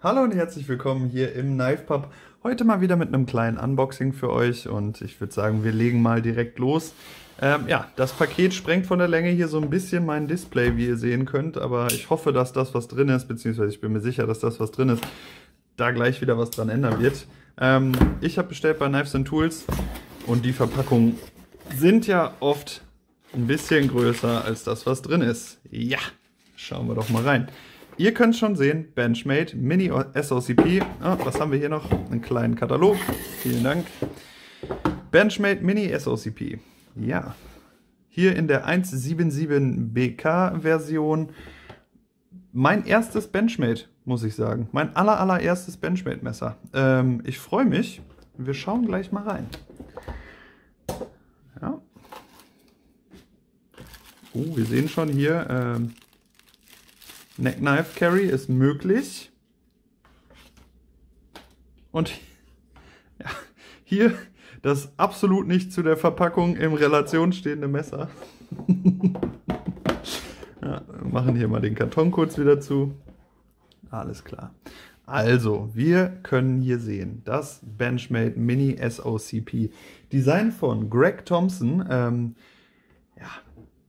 Hallo und herzlich willkommen hier im Knife Pub. Heute mal wieder mit einem kleinen Unboxing für euch und ich würde sagen, wir legen mal direkt los. Ähm, ja, das Paket sprengt von der Länge hier so ein bisschen mein Display, wie ihr sehen könnt, aber ich hoffe, dass das, was drin ist, beziehungsweise ich bin mir sicher, dass das, was drin ist, da gleich wieder was dran ändern wird. Ähm, ich habe bestellt bei Knives and Tools und die Verpackungen sind ja oft ein bisschen größer als das, was drin ist. Ja, schauen wir doch mal rein. Ihr könnt schon sehen, Benchmade Mini SOCP. Ah, was haben wir hier noch? Einen kleinen Katalog. Vielen Dank. Benchmade Mini SOCP. Ja. Hier in der 177BK Version. Mein erstes Benchmade, muss ich sagen. Mein aller, allererstes Benchmade Messer. Ähm, ich freue mich. Wir schauen gleich mal rein. Ja. Oh, wir sehen schon hier, ähm, Neckknife Carry ist möglich. Und ja, hier das absolut nicht zu der Verpackung in Relation stehende Messer. ja, machen hier mal den Karton kurz wieder zu. Alles klar. Also, wir können hier sehen, das Benchmade Mini SOCP. Design von Greg Thompson. Ähm,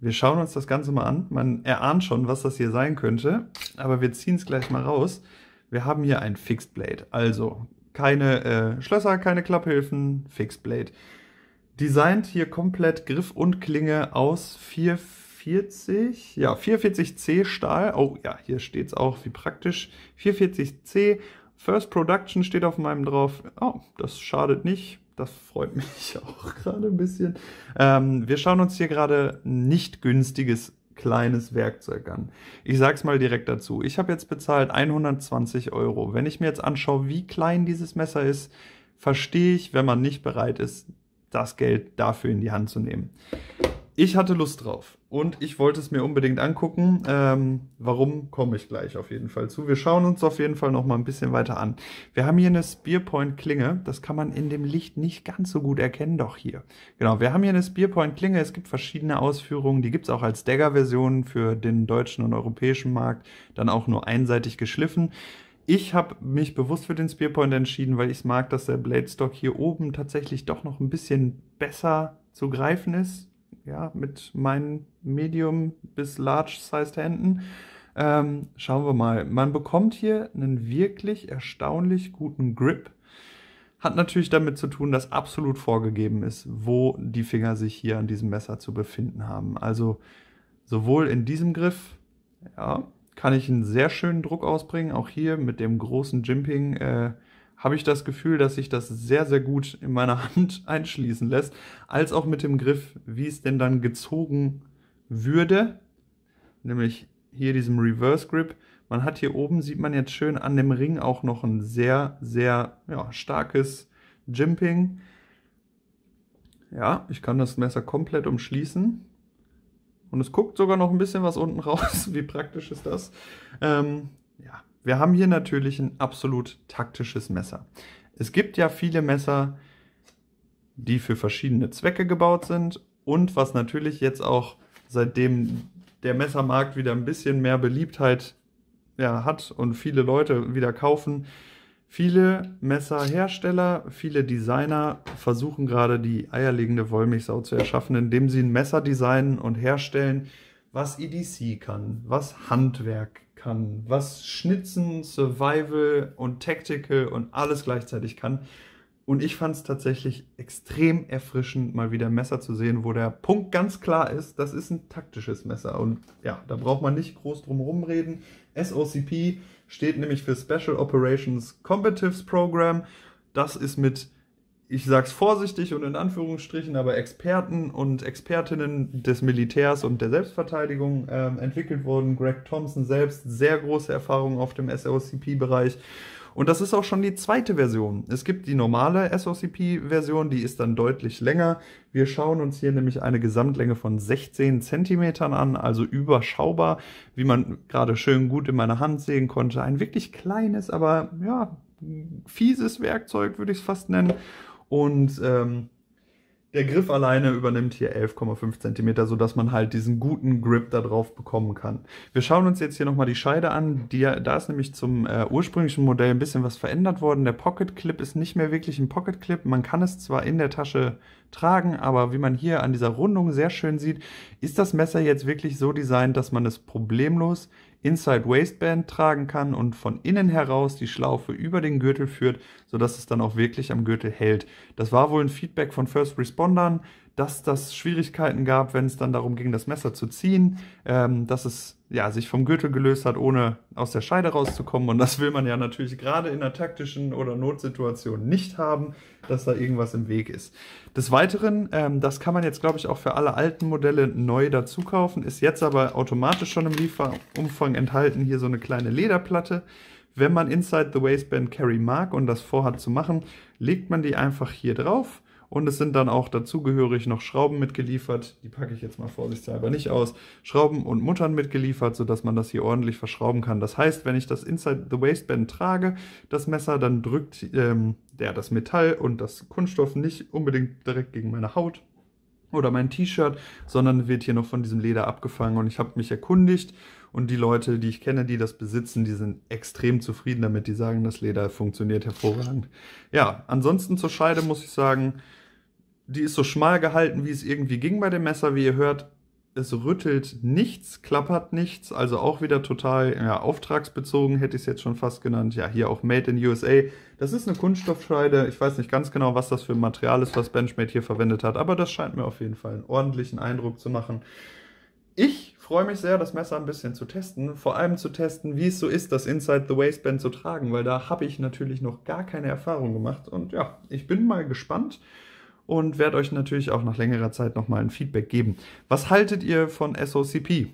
wir schauen uns das Ganze mal an. Man erahnt schon, was das hier sein könnte, aber wir ziehen es gleich mal raus. Wir haben hier ein Fixed Blade, also keine äh, Schlösser, keine Klapphilfen, Fixed Blade. Designt hier komplett Griff und Klinge aus 440, ja 440C Stahl. Oh ja, hier steht es auch, wie praktisch. 440C First Production steht auf meinem drauf. Oh, das schadet nicht. Das freut mich auch gerade ein bisschen. Ähm, wir schauen uns hier gerade nicht günstiges kleines Werkzeug an. Ich sage es mal direkt dazu. Ich habe jetzt bezahlt 120 Euro. Wenn ich mir jetzt anschaue, wie klein dieses Messer ist, verstehe ich, wenn man nicht bereit ist, das Geld dafür in die Hand zu nehmen ich hatte Lust drauf und ich wollte es mir unbedingt angucken. Ähm, warum komme ich gleich auf jeden Fall zu? Wir schauen uns auf jeden Fall noch mal ein bisschen weiter an. Wir haben hier eine Spearpoint Klinge. Das kann man in dem Licht nicht ganz so gut erkennen, doch hier. Genau, wir haben hier eine Spearpoint Klinge. Es gibt verschiedene Ausführungen. Die gibt es auch als Dagger-Version für den deutschen und europäischen Markt. Dann auch nur einseitig geschliffen. Ich habe mich bewusst für den Spearpoint entschieden, weil ich es mag, dass der Bladestock hier oben tatsächlich doch noch ein bisschen besser zu greifen ist ja, mit meinen Medium- bis Large-sized Händen. Ähm, schauen wir mal. Man bekommt hier einen wirklich erstaunlich guten Grip. Hat natürlich damit zu tun, dass absolut vorgegeben ist, wo die Finger sich hier an diesem Messer zu befinden haben. Also sowohl in diesem Griff, ja, kann ich einen sehr schönen Druck ausbringen. Auch hier mit dem großen Jimping äh, habe ich das Gefühl, dass sich das sehr, sehr gut in meiner Hand einschließen lässt, als auch mit dem Griff, wie es denn dann gezogen würde, nämlich hier diesem Reverse Grip. Man hat hier oben, sieht man jetzt schön an dem Ring auch noch ein sehr, sehr ja, starkes Jimping. Ja, ich kann das Messer komplett umschließen. Und es guckt sogar noch ein bisschen was unten raus. Wie praktisch ist das? Ähm, ja, wir haben hier natürlich ein absolut taktisches Messer. Es gibt ja viele Messer, die für verschiedene Zwecke gebaut sind und was natürlich jetzt auch seitdem der Messermarkt wieder ein bisschen mehr Beliebtheit ja, hat und viele Leute wieder kaufen. Viele Messerhersteller, viele Designer versuchen gerade die eierlegende Wollmilchsau zu erschaffen, indem sie ein Messer designen und herstellen, was EDC kann, was Handwerk kann, was Schnitzen, Survival und Tactical und alles gleichzeitig kann. Und ich fand es tatsächlich extrem erfrischend, mal wieder Messer zu sehen, wo der Punkt ganz klar ist, das ist ein taktisches Messer. Und ja, da braucht man nicht groß drum rumreden. SOCP steht nämlich für Special Operations Combatives Program. Das ist mit ich sag's vorsichtig und in Anführungsstrichen, aber Experten und Expertinnen des Militärs und der Selbstverteidigung ähm, entwickelt wurden. Greg Thompson selbst sehr große Erfahrung auf dem SOCP-Bereich. Und das ist auch schon die zweite Version. Es gibt die normale SOCP-Version, die ist dann deutlich länger. Wir schauen uns hier nämlich eine Gesamtlänge von 16 Zentimetern an, also überschaubar, wie man gerade schön gut in meiner Hand sehen konnte. Ein wirklich kleines, aber ja, fieses Werkzeug würde ich es fast nennen. Und ähm, der Griff alleine übernimmt hier 11,5 cm, sodass man halt diesen guten Grip da drauf bekommen kann. Wir schauen uns jetzt hier nochmal die Scheide an. Die, da ist nämlich zum äh, ursprünglichen Modell ein bisschen was verändert worden. Der Pocket Clip ist nicht mehr wirklich ein Pocket Clip. Man kann es zwar in der Tasche tragen, aber wie man hier an dieser Rundung sehr schön sieht, ist das Messer jetzt wirklich so designt, dass man es problemlos Inside Waistband tragen kann und von innen heraus die Schlaufe über den Gürtel führt, sodass es dann auch wirklich am Gürtel hält. Das war wohl ein Feedback von First Respondern, dass das Schwierigkeiten gab, wenn es dann darum ging, das Messer zu ziehen, ähm, dass es ja, sich vom Gürtel gelöst hat, ohne aus der Scheide rauszukommen. Und das will man ja natürlich gerade in einer taktischen oder Notsituation nicht haben, dass da irgendwas im Weg ist. Des Weiteren, ähm, das kann man jetzt, glaube ich, auch für alle alten Modelle neu dazu kaufen, ist jetzt aber automatisch schon im Lieferumfang enthalten. Hier so eine kleine Lederplatte. Wenn man Inside the Waistband Carry mag und das vorhat zu machen, legt man die einfach hier drauf und es sind dann auch dazugehörig noch Schrauben mitgeliefert. Die packe ich jetzt mal vorsichtshalber nicht aus. Schrauben und Muttern mitgeliefert, sodass man das hier ordentlich verschrauben kann. Das heißt, wenn ich das Inside the Waistband trage, das Messer, dann drückt ähm, ja, das Metall und das Kunststoff nicht unbedingt direkt gegen meine Haut, oder mein T-Shirt, sondern wird hier noch von diesem Leder abgefangen. Und ich habe mich erkundigt und die Leute, die ich kenne, die das besitzen, die sind extrem zufrieden damit. Die sagen, das Leder funktioniert hervorragend. Ja, ansonsten zur Scheide muss ich sagen, die ist so schmal gehalten, wie es irgendwie ging bei dem Messer, wie ihr hört es rüttelt nichts, klappert nichts, also auch wieder total ja, auftragsbezogen, hätte ich es jetzt schon fast genannt. Ja, hier auch Made in USA. Das ist eine Kunststoffscheide. Ich weiß nicht ganz genau, was das für ein Material ist, was Benchmade hier verwendet hat, aber das scheint mir auf jeden Fall einen ordentlichen Eindruck zu machen. Ich freue mich sehr, das Messer ein bisschen zu testen. Vor allem zu testen, wie es so ist, das Inside the Waistband zu tragen, weil da habe ich natürlich noch gar keine Erfahrung gemacht. Und ja, ich bin mal gespannt und werde euch natürlich auch nach längerer Zeit nochmal ein Feedback geben. Was haltet ihr von SOCP?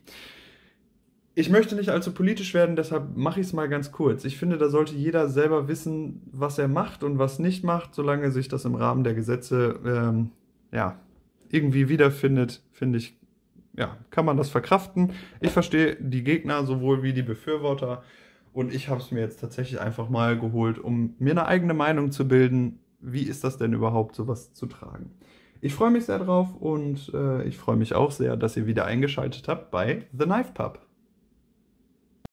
Ich möchte nicht allzu politisch werden, deshalb mache ich es mal ganz kurz. Ich finde, da sollte jeder selber wissen, was er macht und was nicht macht, solange sich das im Rahmen der Gesetze ähm, ja, irgendwie wiederfindet, finde ich, ja, kann man das verkraften. Ich verstehe die Gegner sowohl wie die Befürworter und ich habe es mir jetzt tatsächlich einfach mal geholt, um mir eine eigene Meinung zu bilden, wie ist das denn überhaupt, sowas zu tragen? Ich freue mich sehr drauf und äh, ich freue mich auch sehr, dass ihr wieder eingeschaltet habt bei The Knife Pub.